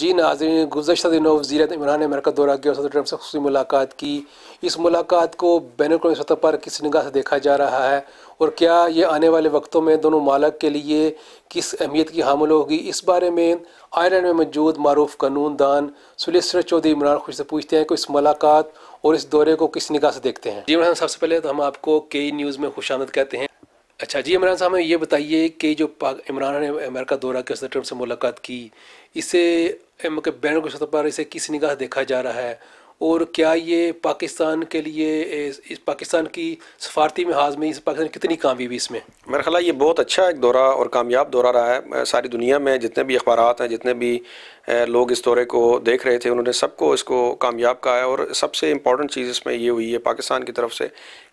جی ناظرین گزشتہ دنوں وزیرت عمران نے امریکہ دورہ کیا صدر ٹرمپ سے خصوصی ملاقات کی اس ملاقات کو بین الاقوامی سطح پر کس نگاہ سے دیکھا جا رہا ہے اور کیا یہ آنے والے وقتوں میں دونوں مالک کے لیے کس اہمیت کی حامل ہوگی اس بارے میں آئرلینڈ میں موجود معروف قانون دان سلیسر چودھری عمران خوش سے پوچھتے ہیں کہ اس ملاقات اور اس دورے کو کس نگاہ سے دیکھتے ہیں جی عمران سب سے پہلے تو ہم آپ کو کئی نیوز میں خوش آمد کہتے ہیں اچھا جی عمران صاحب ہمیں یہ بتائیے کہ جو عمران نے امریکہ دورہ کے صدر ٹرمپ سے ملاقات کی اسے سطح پر اسے کس نگاہ دیکھا جا رہا ہے اور کیا یہ پاکستان کے لیے پاکستان کی سفارتی محاذ میں پاکستان کتنی کامیابی اس میں میرا خیال ہے یہ بہت اچھا ایک دورہ اور کامیاب دورہ رہا ہے ساری دنیا میں جتنے بھی اخبارات ہیں جتنے بھی لوگ اس دورے کو دیکھ رہے تھے انہوں نے سب کو اس کو کامیاب کہا ہے اور سب سے امپورٹنٹ چیز اس میں یہ ہوئی ہے پاکستان کی طرف سے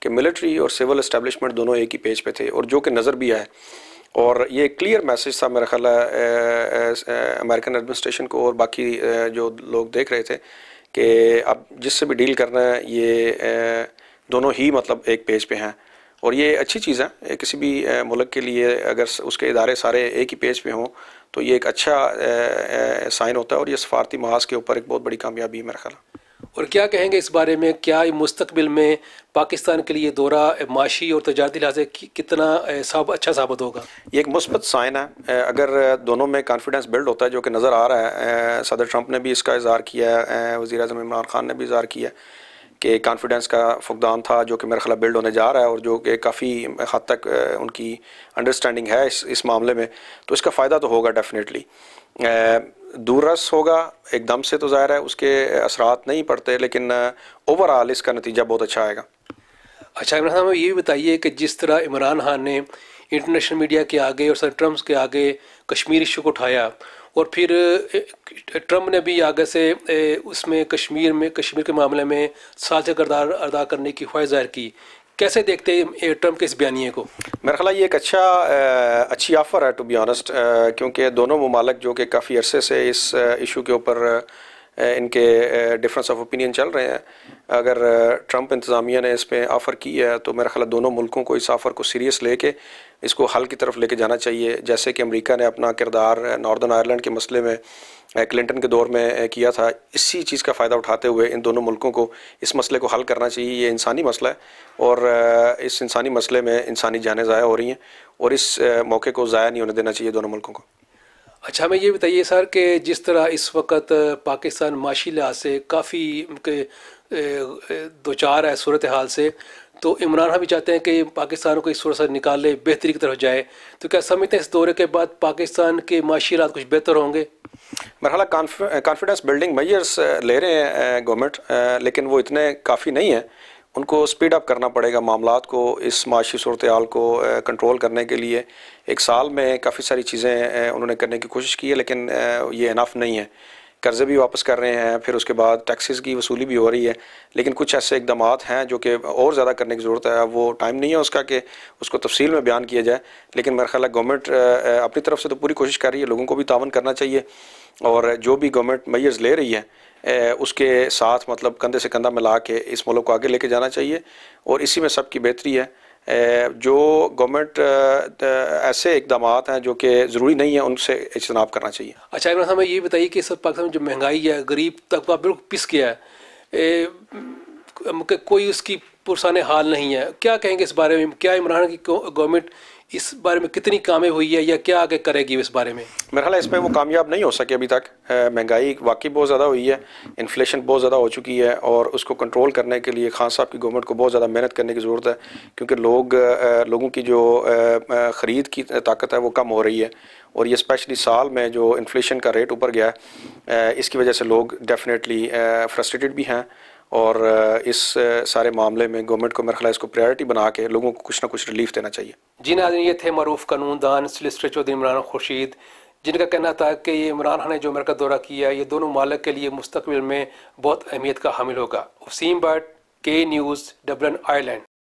کہ ملٹری اور سول اسٹیبلشمنٹ دونوں ایک ہی پیج پہ تھے اور جو کہ نظر بھی آئے اور یہ کلیئر میسج تھا میرا خیال ہے امریکن ایڈمنسٹریشن کو اور باقی جو لوگ دیکھ رہے تھے کہ اب جس سے بھی ڈیل کرنا ہے یہ دونوں ہی مطلب ایک پیج پہ ہیں اور یہ اچھی چیز ہے کسی بھی ملک کے لیے اگر اس کے ادارے سارے ایک ہی پیج پہ ہوں تو یہ ایک اچھا سائن ہوتا ہے اور یہ سفارتی محاذ کے اوپر ایک بہت بڑی کامیابی ہے میرا خیال ہے اور کیا کہیں گے اس بارے میں کیا یہ مستقبل میں پاکستان کے لیے دورہ معاشی اور تجارتی لحاظ کتنا اچھا ثابت ہوگا یہ ایک مثبت سائن ہے اگر دونوں میں کانفیڈنس بلڈ ہوتا ہے جو کہ نظر آ رہا ہے صدر ٹرمپ نے بھی اس کا اظہار کیا ہے وزیر اعظم عمران خان نے بھی اظہار کیا ہے کہ کانفیڈنس کا فقدان تھا جو کہ میرے خلا بلڈ ہونے جا رہا ہے اور جو کہ کافی حد تک ان کی انڈرسٹینڈنگ ہے اس اس معاملے میں تو اس کا فائدہ تو ہوگا ڈیفینیٹلی دورس ہوگا ایک دم سے تو ظاہر ہے اس کے اثرات نہیں پڑتے لیکن اوور آل اس کا نتیجہ بہت اچھا آئے گا اچھا عمران صاحب یہ بھی بتائیے کہ جس طرح عمران خان نے انٹرنیشنل میڈیا کے آگے اور سر ٹرمپس کے آگے کشمیر ایشو کو اٹھایا اور پھر ٹرمپ نے بھی آگے سے اس میں کشمیر میں کشمیر کے معاملے میں سازے کردار ادا کرنے کی خواہش ظاہر کی کیسے دیکھتے ہیں ٹرمپ کے اس بیانیے کو میرا خیال یہ ایک اچھا اچھی آفر ہے ٹو بی آنسٹ کیونکہ دونوں ممالک جو کہ کافی عرصے سے اس ایشو کے اوپر ان کے ڈیفرنس آف اوپینین چل رہے ہیں اگر ٹرمپ انتظامیہ نے اس پہ آفر کی ہے تو میرا خیال دونوں ملکوں کو اس آفر کو سیریس لے کے اس کو حل کی طرف لے کے جانا چاہیے جیسے کہ امریکہ نے اپنا کردار ناردن آئرلینڈ کے مسئلے میں کلنٹن کے دور میں کیا تھا اسی چیز کا فائدہ اٹھاتے ہوئے ان دونوں ملکوں کو اس مسئلے کو حل کرنا چاہیے یہ انسانی مسئلہ ہے اور اس انسانی مسئلے میں انسانی جانیں ضائع ہو رہی ہیں اور اس موقع کو ضائع نہیں ہونے دینا چاہیے دونوں ملکوں کو اچھا ہمیں یہ بتائیے سر کہ جس طرح اس وقت پاکستان معاشی لحاظ سے کافی دو چار ہے صورت حال سے تو عمران ہم بھی چاہتے ہیں کہ پاکستان کو اس صورت سے نکالے بہتری کی طرف جائے تو کیا سمجھتے ہیں اس دورے کے بعد پاکستان کے معاشی حالات کچھ بہتر ہوں گے مرحلہ کانفیڈنس بلڈنگ میئرس لے رہے ہیں گورنمنٹ لیکن وہ اتنے کافی نہیں ہیں ان کو سپیڈ اپ کرنا پڑے گا معاملات کو اس معاشی صورتحال کو کنٹرول کرنے کے لیے ایک سال میں کافی ساری چیزیں انہوں نے کرنے کی کوشش کی ہے لیکن یہ انف نہیں ہے قرضے بھی واپس کر رہے ہیں پھر اس کے بعد ٹیکسز کی وصولی بھی ہو رہی ہے لیکن کچھ ایسے اقدامات ہیں جو کہ اور زیادہ کرنے کی ضرورت ہے وہ ٹائم نہیں ہے اس کا کہ اس کو تفصیل میں بیان کیا جائے لیکن میرا خیال ہے گورنمنٹ اپنی طرف سے تو پوری کوشش کر رہی ہے لوگوں کو بھی تعاون کرنا چاہیے اور جو بھی گورنمنٹ میئرز لے رہی ہے اس کے ساتھ مطلب کندھے سے کندھا ملا کے اس ملک کو آگے لے کے جانا چاہیے اور اسی میں سب کی بہتری ہے جو گورنمنٹ ایسے اقدامات ہیں جو کہ ضروری نہیں ہیں ان سے اجتناب کرنا چاہیے اچھا عمران صاحب یہ بتائیے کہ اس وقت پاکستان میں جو مہنگائی ہے غریب طبقہ بالکل پس گیا ہے کوئی اس کی پرسانے حال نہیں ہے کیا کہیں گے اس بارے میں کیا عمران کی گورنمنٹ اس بارے میں کتنی کامیں ہوئی ہے یا کیا آگے کرے گی اس بارے میں میرا خیال اس میں وہ کامیاب نہیں ہو سکے ابھی تک مہنگائی واقعی بہت زیادہ ہوئی ہے انفلیشن بہت زیادہ ہو چکی ہے اور اس کو کنٹرول کرنے کے لیے خان صاحب کی گورنمنٹ کو بہت زیادہ محنت کرنے کی ضرورت ہے کیونکہ لوگ لوگوں کی جو خرید کی طاقت ہے وہ کم ہو رہی ہے اور یہ اسپیشلی سال میں جو انفلیشن کا ریٹ اوپر گیا ہے اس کی وجہ سے لوگ ڈیفینیٹلی فرسٹریٹڈ بھی ہیں اور اس سارے معاملے میں گورنمنٹ کو میرے اس کو پرائرٹی بنا کے لوگوں کو کچھ نہ کچھ ریلیف دینا چاہیے جی ناظرین یہ تھے معروف قانون دان سلسٹر چودھری عمران خورشید جن کا کہنا تھا کہ یہ عمران خان نے جو امریکہ دورہ کیا یہ دونوں مالک کے لیے مستقبل میں بہت اہمیت کا حامل ہوگا وسیم بٹ کے نیوز ڈبلن آئرلینڈ